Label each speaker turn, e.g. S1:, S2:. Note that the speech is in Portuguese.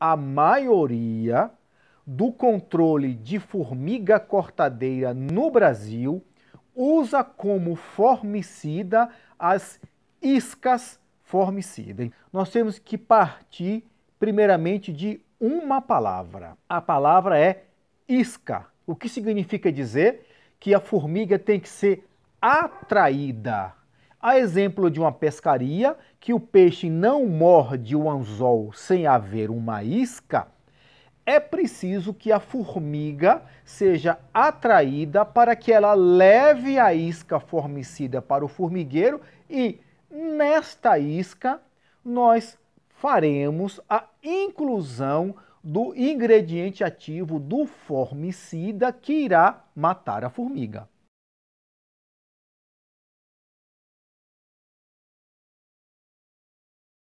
S1: a maioria do controle de formiga cortadeira no Brasil usa como formicida as iscas formicidas. Nós temos que partir primeiramente de uma palavra. A palavra é isca, o que significa dizer que a formiga tem que ser atraída a exemplo de uma pescaria, que o peixe não morde o anzol sem haver uma isca, é preciso que a formiga seja atraída para que ela leve a isca formicida para o formigueiro e, nesta isca, nós faremos a inclusão do ingrediente ativo do formicida que irá
S2: matar a formiga.